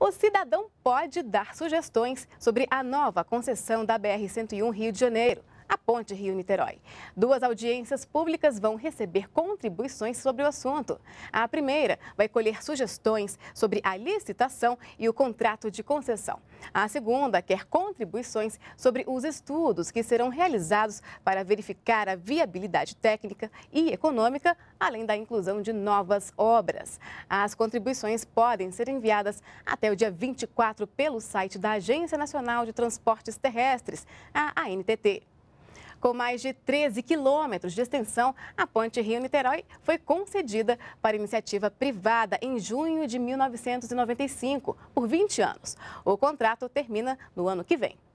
O cidadão pode dar sugestões sobre a nova concessão da BR-101 Rio de Janeiro a Ponte Rio-Niterói. Duas audiências públicas vão receber contribuições sobre o assunto. A primeira vai colher sugestões sobre a licitação e o contrato de concessão. A segunda quer contribuições sobre os estudos que serão realizados para verificar a viabilidade técnica e econômica, além da inclusão de novas obras. As contribuições podem ser enviadas até o dia 24 pelo site da Agência Nacional de Transportes Terrestres, a ANTT. Com mais de 13 quilômetros de extensão, a ponte Rio-Niterói foi concedida para iniciativa privada em junho de 1995, por 20 anos. O contrato termina no ano que vem.